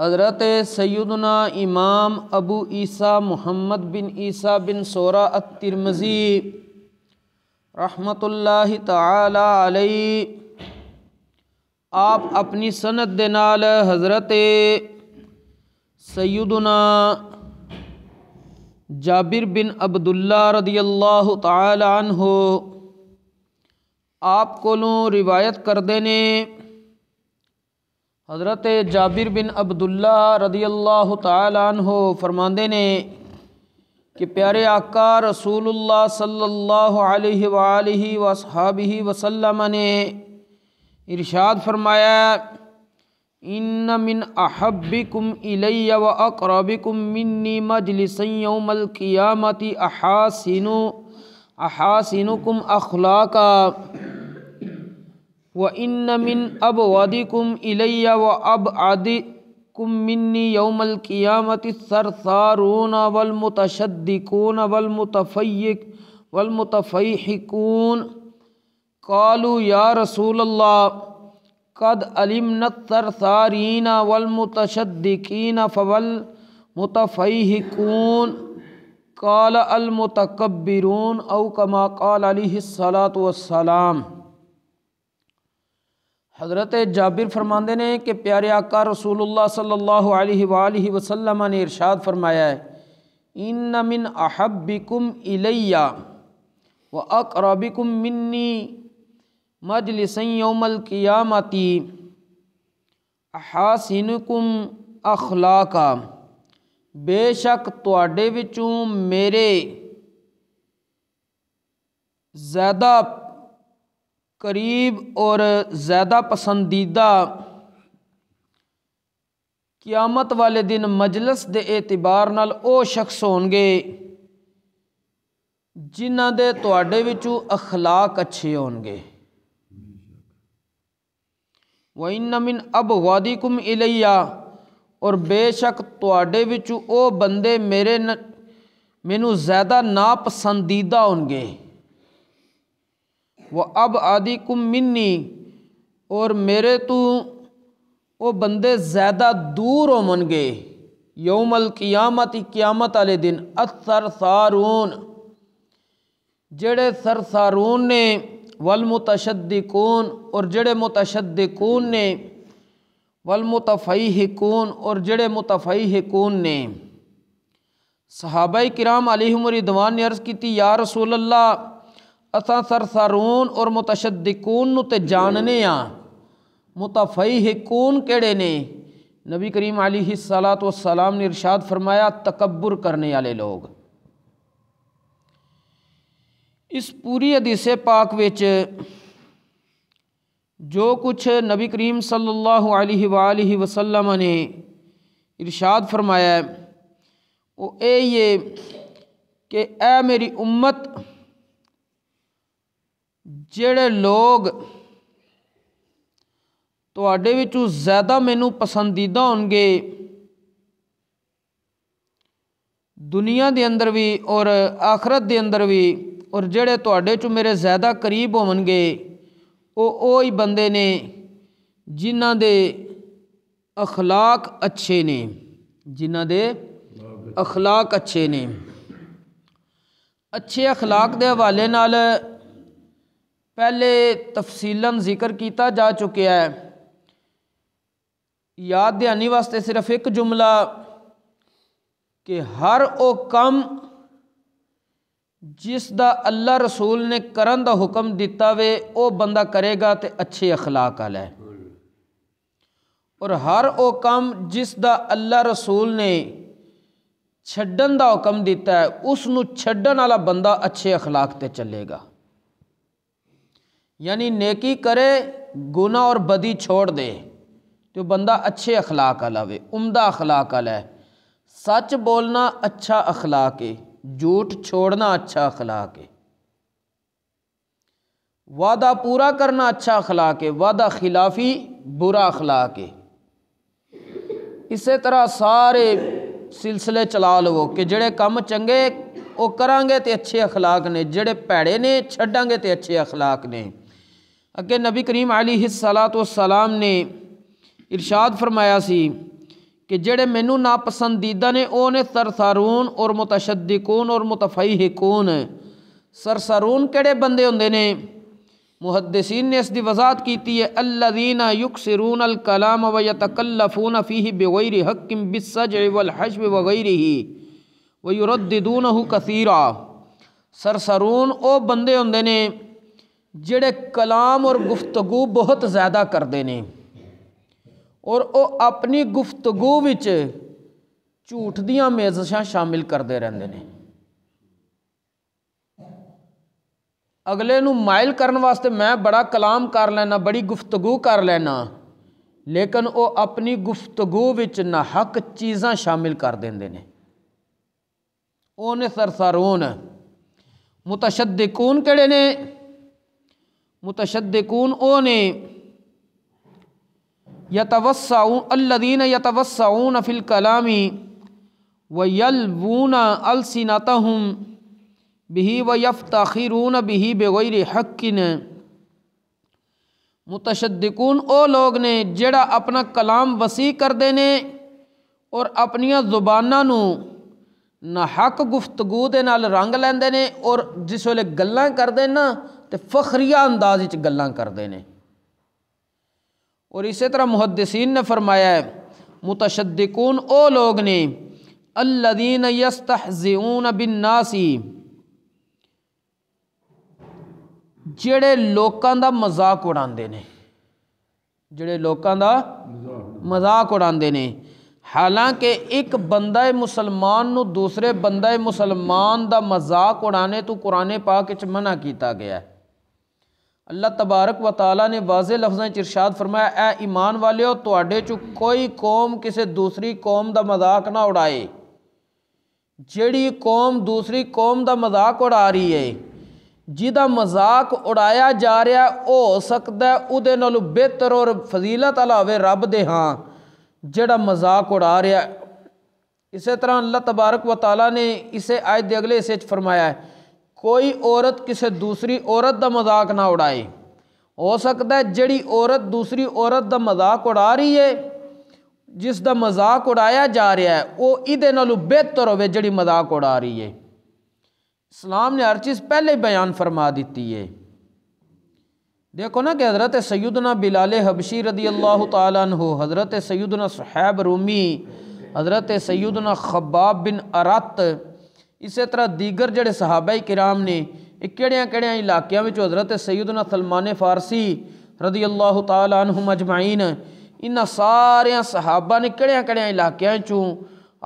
हज़रत सैदना इमाम अबू ईसा मोहम्मद बिन ईसा बिन सोरा तिरमज़ी रहमत तई आप अपनी सनत दे हज़रत सैदना जाबिर बिन अब्दुल्ला रदी अल्लाह तन हो आप को रिवायत करते ने हज़रत जाबिर बिन अब्दुल्ला रदी अल्लाह हो फरमांदे ने कि प्यारे आका रसूलुल्लाह सल्लल्लाहु अलैहि वआलैहि वसल्लम ने इरशाद फरमाया इन मिन अहब्बिकुम इलैया व अकरबिकुम मिन्नी मजलिसयौमल क़ियामति अहासिनु अहासिनुकुम अखलाका व इन मिन अब वादी कुम इलैया व अब आदि कुम मिन्नी यौमल क़ियामत सरसारून वलमतशद्दिकून वलमतफ़ैक वलमतफ़ैकून कालू या रसूल कद अलिमनत सरसारीन वलमतशद्दिकीन फ़वल मुतफ़ैकून काल अलमतकबरून अव कमा काल हज़रत जाबिर फरमांदे ने कि प्यारे आका रसूलुल्लाह सल्लल्लाहु अलैहि वसल्लम ने इरशाद फरमाया है इन मिन अहबिकुम इलैया व अकरबिकुम मिन्नी मजलिस मजलिसमल क़ियामती हासिनकुम अखलाका बेशक थोड़े बच्चों मेरे ज़्यादा ਕਰੀਬ ਔਰ ਜ਼ਿਆਦਾ ਪਸੰਦੀਦਾ ਕਿਆਮਤ ਵਾਲੇ ਦਿਨ ਮਜਲਿਸ ਦੇ ਇਤਬਾਰ ਨਾਲ ਉਹ ਸ਼ਖਸ ਹੋਣਗੇ ਜਿਨ੍ਹਾਂ ਦੇ ਤੁਹਾਡੇ ਵਿੱਚੋਂ اخلاق ਅੱਛੇ ਹੋਣਗੇ ਵਇਨ ਮਿਨ ਅਬਗਾਦੀਕੁਮ ਇਲਈਆ ਔਰ ਬੇਸ਼ੱਕ ਤੁਹਾਡੇ ਵਿੱਚੋਂ ਉਹ ਬੰਦੇ ਮੇਰੇ ਮੈਨੂੰ ਜ਼ਿਆਦਾ ਨਾ ਪਸੰਦੀਦਾ ਹੋਣਗੇ व अब आदि कुम मिन्नी और मेरे तो वो बंदे ज़्यादा दूर हो मन गए यौमल क़ियामत क़ियामत वाले दिन असर सारून जड़े सर सारून ने वलमुतशद्दिकून और जड़े मुतशद्दिकून ने वलमुतफ़ीकून और जड़े मुतफ़ीकून ने सहाबा कराम दवान ने अर्ज़ की थी या रसूल अल्लाह असा सरसारून और मुतशदिकून ते जानने आ मुतफ़हीकून केड़े ने नबी करीम अली सलात सलाम ने इरशाद फरमाया तकबर करने वाले लोग इस पूरी अदीसे पाक विच जो कुछ नबी करीम सल्लल्लाहु अलैहि वसल्लम ने इरशाद फरमाया वो ये कि ए मेरी उम्मत ਜਿਹੜੇ ਲੋਗ ਤੁਹਾਡੇ ਵਿੱਚੋਂ ਜ਼ਿਆਦਾ ਮੈਨੂੰ ਪਸੰਦੀਦਾ ਹੋਣਗੇ ਦੁਨੀਆ ਦੇ ਅੰਦਰ ਵੀ ਔਰ ਆਖਰਤ ਦੇ ਅੰਦਰ ਵੀ ਔਰ ਜਿਹੜੇ ਤੁਹਾਡੇ ਚੋਂ ਮੇਰੇ ਜ਼ਿਆਦਾ ਕਰੀਬ ਹੋਣਗੇ ਉਹ ਉਹ ਹੀ ਬੰਦੇ ਨੇ ਜਿਨ੍ਹਾਂ ਦੇ اخلاق ਅੱਛੇ ਨੇ ਜਿਨ੍ਹਾਂ ਦੇ اخلاق ਅੱਛੇ ਨੇ ਅੱਛੇ اخلاق ਦੇ ਹਵਾਲੇ ਨਾਲ पहले तफसीला जिक्र किया जा चुका है याद दहानी वास्ते सिर्फ एक जुमला कि हर वो कम जिस दा अल्लाह रसूल ने करन हुक्म दिता वे वह बंदा करेगा तो अच्छे अखलाक आला है और हर वो कम जिस दा अल्लाह रसूल ने छड़न का हुक्म दिता है उसनों छड़न वाला बंदा अच्छे अखलाक चलेगा यानी नेकी करे गुना और बदी छोड़ दे तो बंदा अच्छे अखलाक अला वे उम्दा अखलाक अला है सच बोलना अच्छा अखलाक है झूठ छोड़ना अच्छा अखलाक है वादा पूरा करना अच्छा अखलाक है वादा खिलाफी बुरा अखलाक है इसे तरह सारे सिलसिले चला लवो कि जोड़े कम चंगे ਉਹ ਕਰਾਂਗੇ तो अच्छे अखलाक ने जड़े भैड़े ने छड़ा तो अच्छे अखलाक ਨੇ अगे नबी करीम अली तो सलाम ने इरशाद फरमाया सी कि जेड़े मैनू नापसंदीदा ने वह ने सरसारून और मुतशदिकून और मुतफहीकून सरसारून केड़े बंदे होंगे ने मुहदसिन ने इसकी वजाहत की है अल्लादीन युक सिरून अल कलाम व यतकल्लफून फ़ी बेगैर हकम बिसज वल हशब वगैर ही वयुरदून कसीरा सरसरून वह बंदे होंगे ने ਜਿਹੜੇ ਕਲਾਮ ਔਰ ਗੁਫ਼ਤਗੂ ਬਹੁਤ ਜ਼ਿਆਦਾ ਕਰਦੇ ਨੇ ਔਰ ਉਹ ਆਪਣੀ ਗੁਫ਼ਤਗੂ ਵਿੱਚ ਝੂਠ ਦੀਆਂ ਮੇਜ਼ਸ਼ਾਂ ਸ਼ਾਮਿਲ ਕਰਦੇ ਰਹਿੰਦੇ ਨੇ ਅਗਲੇ ਨੂੰ ਮਾਇਲ ਕਰਨ ਵਾਸਤੇ ਮੈਂ ਬੜਾ ਕਲਾਮ ਕਰ ਲੈਣਾ ਬੜੀ ਗੁਫ਼ਤਗੂ ਕਰ ਲੈਣਾ ਲੇਕਿਨ ਉਹ ਆਪਣੀ ਗੁਫ਼ਤਗੂ ਵਿੱਚ ਨਾ ਹੱਕ ਚੀਜ਼ਾਂ ਸ਼ਾਮਿਲ ਕਰ ਦਿੰਦੇ ਨੇ ਉਹਨੇ ਸਰਸਰੂਨ ਮੁਤਸ਼ੱਦਕੂਨ ਕਿਹੜੇ ਨੇ मुतशदकूनों ने यतवसाऊन अल्लदीन यतवसाऊन फिल कलामी व यलबून अलसिनतहम बिही व यफ यफ्ताखिरून बिही बगैर हक्किन मुतशदकून ओ लोग ने जड़ा अपना कलाम वसी कर देने और अपन जुबाना ਨਾ ਹੱਕ ਗੁਫ਼ਤਗੂ ਦੇ ਨਾਲ लेंगे ने और जिस ਜਿਸ ਵੇਲੇ ਗੱਲਾਂ ਕਰਦੇ तो फखरिया अंदाज गल करते हैं और इस तरह मुहदसीन ने फरमाया है मुतशद्दिकून ओ लोग ने अल्लादीन यस्तून बिन नासी जड़े लोगों का मजाक उड़ाते ने जड़े लोगों का मजाक उड़ाते ने हालांकि एक बंद मुसलमान दूसरे बंद मुसलमान का मजाक उड़ाने तो कुरने पाक मना किया गया है अल्लाह तबारक व ताली ने वाज लफ्ज़ों इरशाद फरमाया ए ईमान वाले हो थोड़े चो कोई कौम किसी दूसरी कौम का मजाक ना उड़ाए जड़ी कौम दूसरी कौम का मजाक उड़ा रही है जिदा मजाक उड़ाया जा रहा हो सकता है उदे नो बेहतर और फजीलत आला हो रब दे हाँ जड़ा मजाक उड़ा रहा इस तरह अल्लाह तबारक व ताली ने इसे आज के अगले हिस्से फरमाया है कोई औरत किसी दूसरी औरत का मजाक ना उड़ाए हो सकता है जड़ी औरत दूसरी औरत का मजाक उड़ा रही है जिसका मजाक उड़ाया जा रहा है वो ये नो बेहतर हो जड़ी मजाक उड़ा रही है इस्लाम ने हर चीज़ पहले बयान फरमा दी है देखो ना कि हज़रत सयदना बिलाल हबशी रदी अल्लाह तु हज़रत सयदना सहैब रूमी हज़रत सयदना खब्बाब बिन अरत इस तरह दीगर जड़े सहाबाई किराम ने ਇਹ ਕਿਹੜਿਆਂ ਕਿਹੜਿਆਂ ਇਲਾਕਿਆਂ ਵਿੱਚ ਹਜ਼ਰਤ ਸੈਯਦਨਾ ਸਲਮਾਨ ਫਾਰਸੀ ਰਜ਼ੀ ਅੱਲਾਹ ਤਾਲਾ ਅਨਹੁਮ ਅਜਮਾਈਨ ਇਹਨਾਂ ਸਾਰਿਆਂ ਸਹਾਬਾ ਨੇ ਕਿਹੜਿਆਂ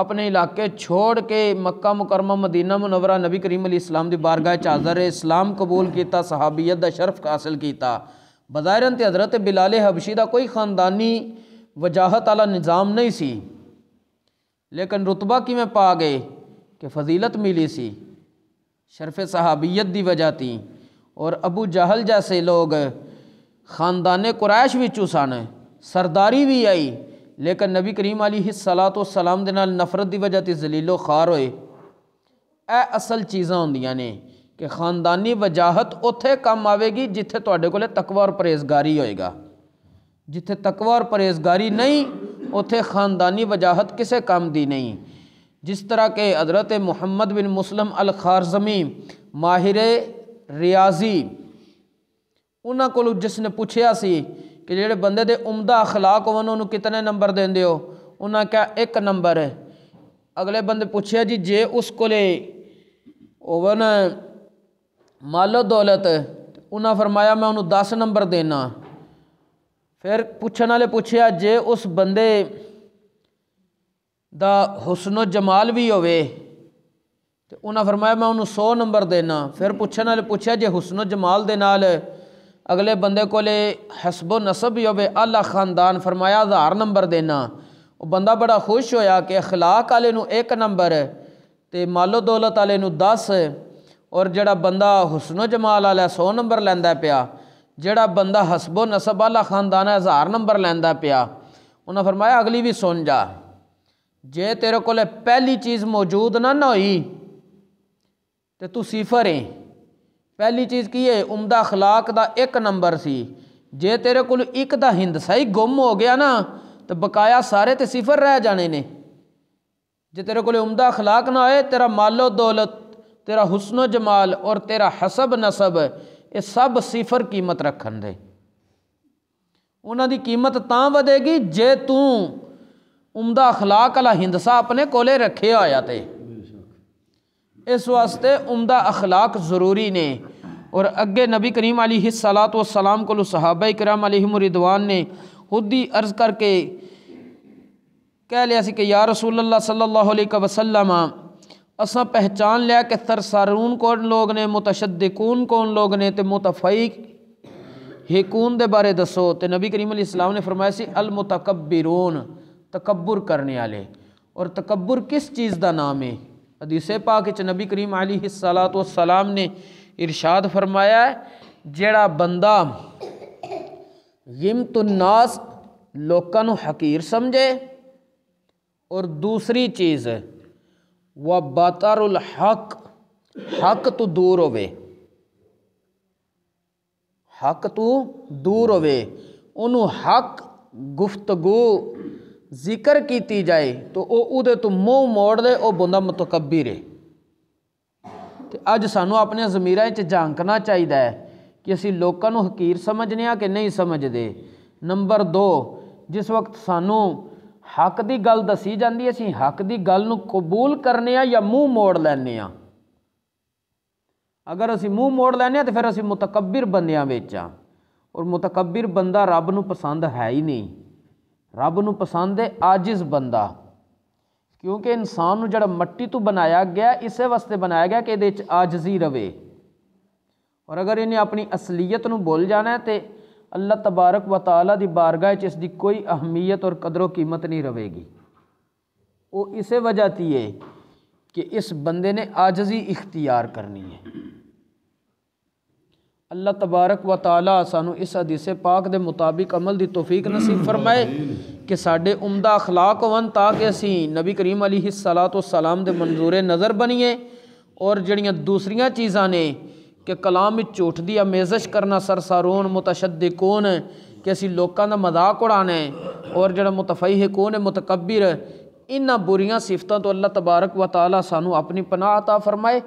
अपने इलाके छोड़ के मक्का मुकरमा मदीना मुनवरा नबी करीम अली इस्लाम की बारगाह चादर इस्लाम कबूल किया सहाबीयत का शर्फ हासिल किया बजायरन तो हज़रत बिलाल हबशी का कोई खानदानी वजाहत आला निज़ाम नहीं सी लेकिन रुतबा किमें पा गए कि फजीलत मिली सी शरफ़ सहाबियत दी ती और अबू जहल जैसे लोग ख़ानदान कुरैश भी सन सरदारी भी आई लेकिन नबी करीम अली सलाह तो सलाम के नाल नफरत की वजह से जलीलो खार होए यह असल चीज़ा होंदिया ने कि खानदानी वजाहत उत्थे कम आएगी जिथे थोड़े को तकवा और परहेजगारी होएगा जिथे तकवा और परहेजगारी नहीं उत्थे खानदानी वजाहत किसी काम की नहीं जिस तरह के हज़रत मोहम्मद बिन मुस्लिम अल खारजमी माहिर रियाजी उन्होंने को जिसने पूछा सी कि जोड़े बंदे दे उमदा अखलाक होवन कितने नंबर दें दे उन्हें क्या एक नंबर है अगले बंद पूछे जी जे उस को होवन मालो दौलत उन्हें फरमाया मैं उन्होंने दस नंबर देना फिर पूछने वाले पूछया जे उस बंदे का हुसनो जमाल भी हो तो उन्हें फरमाया मैं उन्होंने सौ नंबर देना फिर पूछने वाले पूछा जे हुसनो जमाल के नाल अगले बंद को हसबो नसब भी होला खानदान फरमाया हज़ार नंबर देना बंदा बड़ा खुश होया कि अखलाक आए एक नंबर तो मालो दौलत आए दस और जड़ा बंदा हुसनो जमाल आला सौ नंबर लेंदा पिया जोड़ा बंदा हसबो नसब आला खानदान हज़ार नंबर लेंदा पिया उन्हें फरमाया अगली भी सुन जा ਜੇ ਤੇਰੇ ਕੋਲ ਪਹਿਲੀ ਚੀਜ਼ ਮੌਜੂਦ ਨਾ ਨਾ ਹੋਈ ਤੇ ਤੂੰ ਸਿਫਰ ਹੈ ਪਹਿਲੀ ਚੀਜ਼ ਕੀ ਹੈ ਉਮਦਾ اخلاق ਦਾ ਇੱਕ ਨੰਬਰ ਸੀ ਜੇ ਤੇਰੇ ਕੋਲ ਇੱਕ ਦਾ ਹਿੰਦਸਾ ਹੀ ਗੁੰਮ ਹੋ ਗਿਆ ਨਾ ਤੇ ਬਕਾਇਆ ਸਾਰੇ ਤੇ ਸਿਫਰ ਰਹਿ ਜਾਣੇ ਨੇ ਜੇ ਤੇਰੇ ਕੋਲ ਉਮਦਾ اخلاق ਨਾ ਹੋਏ ਤੇਰਾ ਮਾਲੋ ਦੌਲਤ ਤੇਰਾ ਹੁਸਨ ਜਮਾਲ ਔਰ ਤੇਰਾ ਹਸਬ ਨਸਬ ਇਹ ਸਭ ਸਿਫਰ ਕੀਮਤ ਰੱਖਣ ਦੇ ਉਹਨਾਂ ਦੀ ਕੀਮਤ ਤਾਂ ਵਧੇਗੀ ਜੇ ਤੂੰ उमदा अखलाक आला हिंदसा अपने कोले रखे आया थे इस वास्ते उमदा अखलाक जरूरी ने और अगे नबी करीम अली व सलाम को सहाब कराम अलीमरिदवान ने खुद ही अर्ज़ करके कह लिया कि या रसूल सल्लल्लाहु अलैहि वसल्लम असा पहचान लिया कि तरसारून कौन लोग ने मुतशदकून कौन लोग ने तो मुतफईक हेकून के बारे दसो तो नबी करीम अली इस्लाम ने फरमाया अलमुतकबिरून अल तकबर करने वाले और तकबर किस चीज़ का नाम है अदीस पाक नबी करीम अली सलात सलाम ने इरशाद फरमाया है जड़ा बंदा यमतुन्नास लोगों हकीर समझे और दूसरी चीज़ व बातारुल हक हक तो दूर होवे हक तो दूर होवे उन्होंने हक गुफ्तगु ਜ਼ਿਕਰ ਕੀਤੀ ਜਾਏ ਤਾਂ ਉਹ ਉਹਦੇ ਤੋਂ ਮੂੰਹ ਮੋੜਦੇ ਉਹ ਬੰਦਾ ਮਤਕਬਰ ਹੈ ਤੇ ਅੱਜ ਸਾਨੂੰ ਆਪਣੇ ਜ਼ਮੀਰਾਂ 'ਚ ਝਾਂਕਣਾ ਚਾਹੀਦਾ ਹੈ ਕਿ ਅਸੀਂ ਲੋਕਾਂ ਨੂੰ ਹਕੀਰ ਸਮਝਨੇ ਆ ਕਿ ਨਹੀਂ ਸਮਝਦੇ ਨੰਬਰ 2 ਜਿਸ ਵਕਤ ਸਾਨੂੰ ਹੱਕ ਦੀ ਗੱਲ ਦੱਸੀ ਜਾਂਦੀ ਹੈ ਅਸੀਂ ਹੱਕ ਦੀ ਗੱਲ ਨੂੰ ਕਬੂਲ ਕਰਨੇ ਆ ਜਾਂ ਮੂੰਹ ਮੋੜ ਲੈਨੇ ਆ ਅਗਰ ਅਸੀਂ ਮੂੰਹ ਮੋੜ ਲੈਨੇ ਆ ਤੇ ਫਿਰ ਅਸੀਂ ਮਤਕਬਰ ਬੰਦਿਆਂ ਵਿੱਚ ਆ ਔਰ ਮਤਕਬਰ ਬੰਦਾ ਰੱਬ ਨੂੰ ਪਸੰਦ ਹੈ ਹੀ ਨਹੀਂ रब न पसंद है आजिज बंदा क्योंकि इंसान जरा मट्टी तो बनाया गया इस वास्ते बनाया गया कि ये आजजी रवे और अगर इन्हें अपनी असलीयत भुल जाना है तो अल्लाह तबारक व वताला की बारगाह इसकी कोई अहमियत और कदरों कीमत नहीं रहेगी वो इस वजह की है कि इस बंदे ने आजजी इख्तियार करनी है अल्लाह तबारक व तला सानू इस हदीसे पाक के मुताबिक अमल की तोफीक नसीब फरमाए कि साढ़े उमदा अखलाक होवन ताकि असी नबी करीम अली सलाह तो सलाम के मंजूरे नज़र बनीए और जड़िया दूसरिया चीज़ा ने कि कलाम झूठती अमेजिश करना सरसारोन मुतशद कौन कि असी लोगों का मजाक उड़ाने और जोड़ा मुतफही कौन है मुतकबिर इन्ह बुरी सिफतों तो अल्लाह तबारक व तला सानू अपनी पनाह फरमाए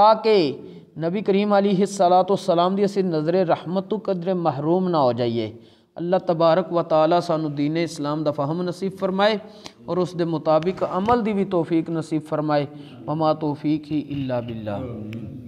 ताकि नबी करीम अली सलात सलाम दी असी नज़र रहमत कदर महरूम ना हो जाइए अल्लाह तबारक व ताली सानू दीन इस्लाम का फहम नसीब फरमाए और उस दे मुताबिक अमल की भी तोफीक नसीब फरमाए ममा तोफीक ही इला बिल्ला